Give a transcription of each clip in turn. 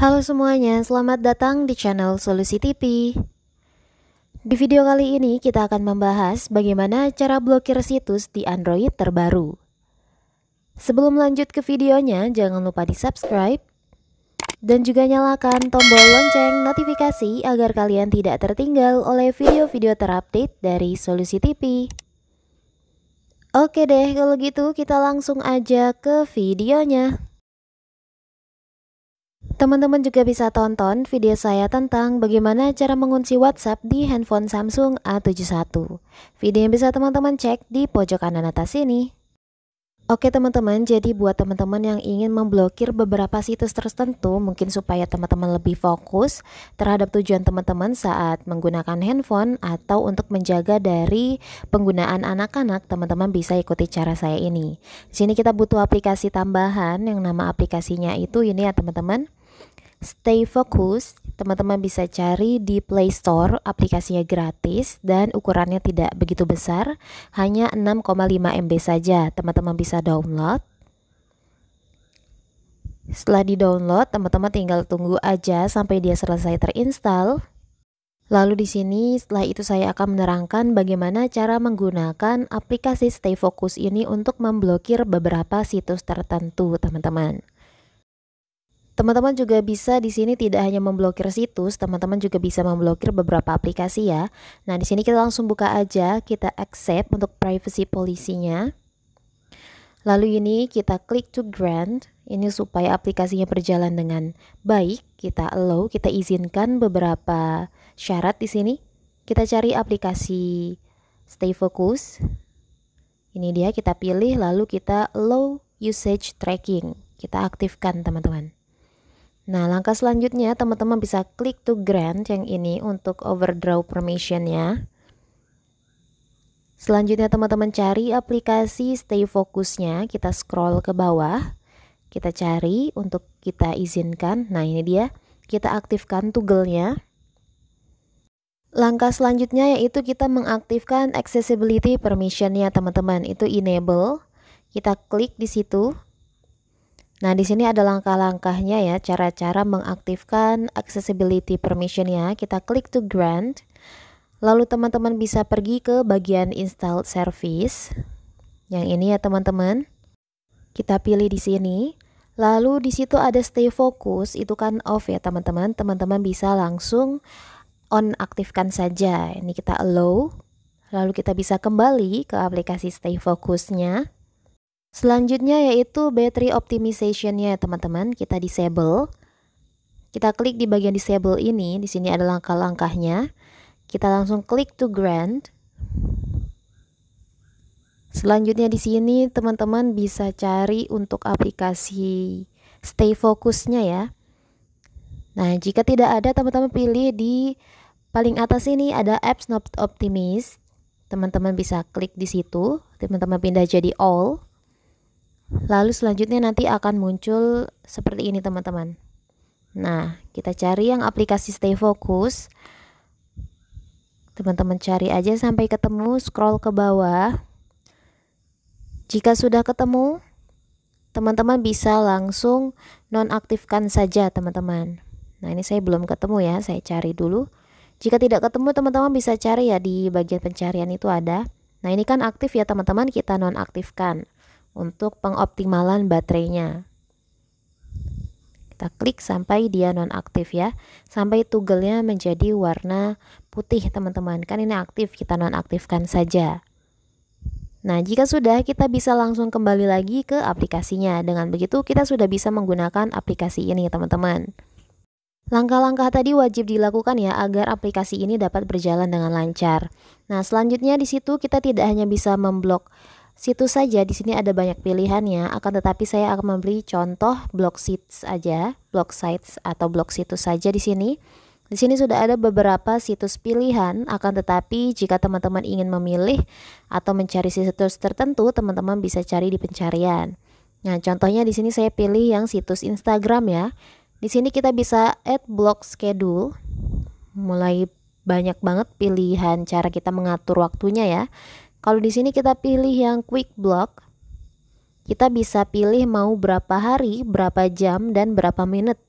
Halo semuanya, selamat datang di channel Solusi TV. Di video kali ini kita akan membahas bagaimana cara blokir situs di Android terbaru. Sebelum lanjut ke videonya, jangan lupa di subscribe dan juga nyalakan tombol lonceng notifikasi agar kalian tidak tertinggal oleh video-video terupdate dari Solusi TV. Oke deh, kalau gitu kita langsung aja ke videonya. Teman-teman juga bisa tonton video saya tentang bagaimana cara mengunci WhatsApp di handphone Samsung A71. Video yang bisa teman-teman cek di pojok kanan atas ini. Oke teman-teman, jadi buat teman-teman yang ingin memblokir beberapa situs tertentu, mungkin supaya teman-teman lebih fokus terhadap tujuan teman-teman saat menggunakan handphone atau untuk menjaga dari penggunaan anak-anak, teman-teman bisa ikuti cara saya ini. Di sini kita butuh aplikasi tambahan yang nama aplikasinya itu ini ya teman-teman Stay Focus, teman-teman bisa cari di Play Store, aplikasinya gratis dan ukurannya tidak begitu besar, hanya 6,5 MB saja. Teman-teman bisa download. Setelah di-download, teman-teman tinggal tunggu aja sampai dia selesai terinstall. Lalu di sini setelah itu saya akan menerangkan bagaimana cara menggunakan aplikasi Stay Focus ini untuk memblokir beberapa situs tertentu, teman-teman. Teman-teman juga bisa di sini tidak hanya memblokir situs, teman-teman juga bisa memblokir beberapa aplikasi ya. Nah, di sini kita langsung buka aja, kita accept untuk privacy policy-nya. Lalu ini kita klik to grant, ini supaya aplikasinya berjalan dengan baik, kita allow, kita izinkan beberapa syarat di sini. Kita cari aplikasi Stay Focus. Ini dia kita pilih lalu kita allow usage tracking. Kita aktifkan teman-teman. Nah, langkah selanjutnya teman-teman bisa klik to grant yang ini untuk overdraw permissionnya. Selanjutnya teman-teman cari aplikasi stay fokusnya, kita scroll ke bawah, kita cari untuk kita izinkan. Nah, ini dia, kita aktifkan toggle-nya. Langkah selanjutnya yaitu kita mengaktifkan accessibility permission-nya teman-teman, itu enable. Kita klik di situ, Nah, di sini ada langkah-langkahnya ya, cara-cara mengaktifkan accessibility permission ya. Kita klik to grant. Lalu teman-teman bisa pergi ke bagian install service. Yang ini ya, teman-teman. Kita pilih di sini. Lalu di situ ada stay focus, itu kan off ya, teman-teman. Teman-teman bisa langsung on aktifkan saja. Ini kita allow. Lalu kita bisa kembali ke aplikasi stay focusnya. nya Selanjutnya yaitu battery optimization-nya teman-teman, kita disable. Kita klik di bagian disable ini, di sini ada langkah-langkahnya. Kita langsung klik to grant. Selanjutnya di sini teman-teman bisa cari untuk aplikasi stay fokusnya ya. Nah, jika tidak ada teman-teman pilih di paling atas ini ada apps not optimize. Teman-teman bisa klik di situ, teman-teman pindah jadi all. Lalu selanjutnya nanti akan muncul seperti ini teman-teman. Nah, kita cari yang aplikasi Stay Focus. Teman-teman cari aja sampai ketemu, scroll ke bawah. Jika sudah ketemu, teman-teman bisa langsung nonaktifkan saja teman-teman. Nah, ini saya belum ketemu ya, saya cari dulu. Jika tidak ketemu, teman-teman bisa cari ya di bagian pencarian itu ada. Nah, ini kan aktif ya teman-teman, kita nonaktifkan untuk pengoptimalan baterainya. Kita klik sampai dia nonaktif ya, sampai toggle menjadi warna putih teman-teman. Kan ini aktif, kita nonaktifkan saja. Nah, jika sudah, kita bisa langsung kembali lagi ke aplikasinya. Dengan begitu, kita sudah bisa menggunakan aplikasi ini, teman-teman. Langkah-langkah tadi wajib dilakukan ya agar aplikasi ini dapat berjalan dengan lancar. Nah, selanjutnya di situ kita tidak hanya bisa memblok situs saja di sini ada banyak pilihannya, akan tetapi saya akan membeli contoh blog sites aja blog sites atau blog situs saja di sini di sini sudah ada beberapa situs pilihan, akan tetapi jika teman-teman ingin memilih atau mencari situs tertentu, teman-teman bisa cari di pencarian. Nah, contohnya di sini saya pilih yang situs Instagram ya. Di sini kita bisa add blog schedule. Mulai banyak banget pilihan cara kita mengatur waktunya ya. Kalau di sini kita pilih yang quick block, kita bisa pilih mau berapa hari, berapa jam, dan berapa menit.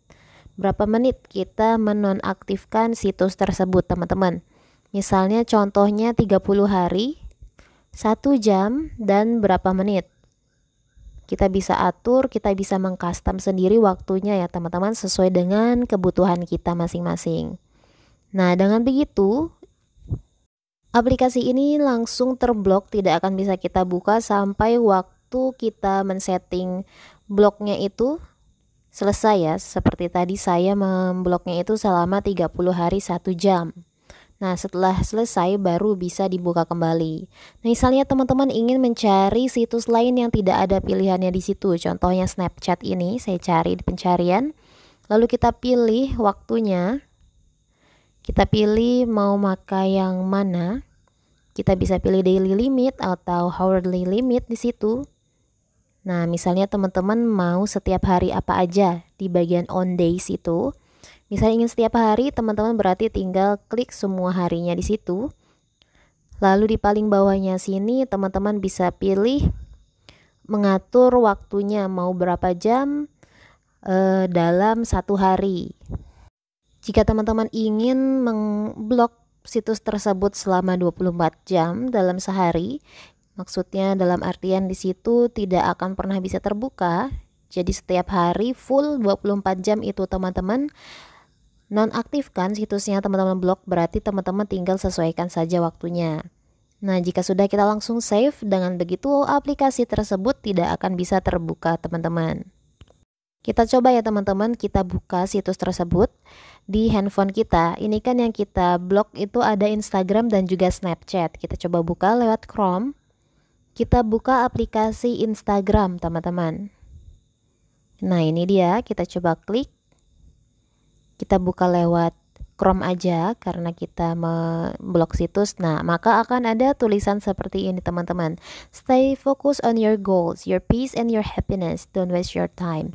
Berapa menit kita menonaktifkan situs tersebut, teman-teman. Misalnya contohnya 30 hari, 1 jam, dan berapa menit. Kita bisa atur, kita bisa mengcustom sendiri waktunya ya teman-teman sesuai dengan kebutuhan kita masing-masing. Nah, dengan begitu Aplikasi ini langsung terblok, tidak akan bisa kita buka sampai waktu kita men-setting bloknya itu selesai ya. Seperti tadi saya membloknya itu selama 30 hari 1 jam. Nah, setelah selesai baru bisa dibuka kembali. Nah, misalnya teman-teman ingin mencari situs lain yang tidak ada pilihannya di situ. Contohnya Snapchat ini, saya cari di pencarian. Lalu kita pilih waktunya kita pilih mau pakai yang mana. Kita bisa pilih daily limit atau hourly limit di situ. Nah, misalnya teman-teman mau setiap hari apa aja di bagian on days itu. Misalnya ingin setiap hari, teman-teman berarti tinggal klik semua harinya di situ. Lalu di paling bawahnya sini teman-teman bisa pilih mengatur waktunya mau berapa jam eh, dalam satu hari. Jika teman-teman ingin memblok situs tersebut selama 24 jam dalam sehari, maksudnya dalam artian di situ tidak akan pernah bisa terbuka. Jadi setiap hari full 24 jam itu teman-teman nonaktifkan situsnya teman-teman blok berarti teman-teman tinggal sesuaikan saja waktunya. Nah, jika sudah kita langsung save, dengan begitu aplikasi tersebut tidak akan bisa terbuka, teman-teman. Kita coba ya teman-teman, kita buka situs tersebut di handphone kita. Ini kan yang kita blok itu ada Instagram dan juga Snapchat. Kita coba buka lewat Chrome. Kita buka aplikasi Instagram, teman-teman. Nah, ini dia, kita coba klik. Kita buka lewat Chrome aja karena kita memblok situs. Nah, maka akan ada tulisan seperti ini, teman-teman. Stay focused on your goals, your peace and your happiness. Don't waste your time.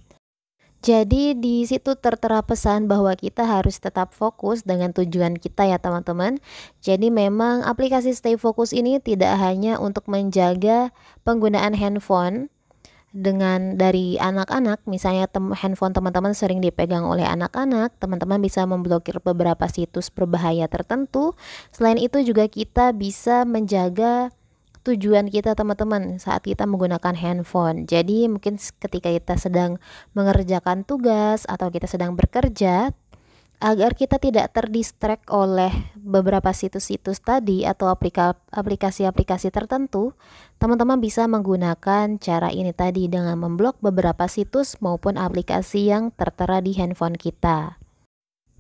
Jadi di situ tertera pesan bahwa kita harus tetap fokus dengan tujuan kita ya teman-teman. Jadi memang aplikasi Stay Focus ini tidak hanya untuk menjaga penggunaan handphone dengan dari anak-anak, misalnya tem handphone teman-teman sering dipegang oleh anak-anak, teman-teman bisa memblokir beberapa situs berbahaya tertentu. Selain itu juga kita bisa menjaga tujuan kita teman-teman saat kita menggunakan handphone. Jadi mungkin ketika kita sedang mengerjakan tugas atau kita sedang bekerja agar kita tidak terdistract oleh beberapa situs-situs tadi atau aplikasi-aplikasi tertentu, teman-teman bisa menggunakan cara ini tadi dengan memblok beberapa situs maupun aplikasi yang tertera di handphone kita.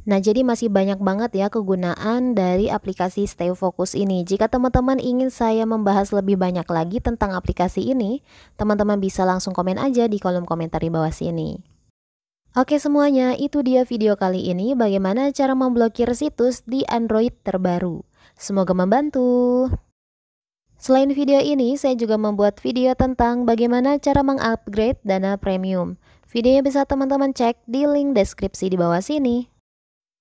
Nah, jadi masih banyak banget ya kegunaan dari aplikasi Stay Focus ini. Jika teman-teman ingin saya membahas lebih banyak lagi tentang aplikasi ini, teman-teman bisa langsung komen aja di kolom komentar di bawah sini. Oke semuanya, itu dia video kali ini bagaimana cara memblokir situs di Android terbaru. Semoga membantu. Selain video ini, saya juga membuat video tentang bagaimana cara mengupgrade dana premium. Videonya bisa teman-teman cek di link deskripsi di bawah sini.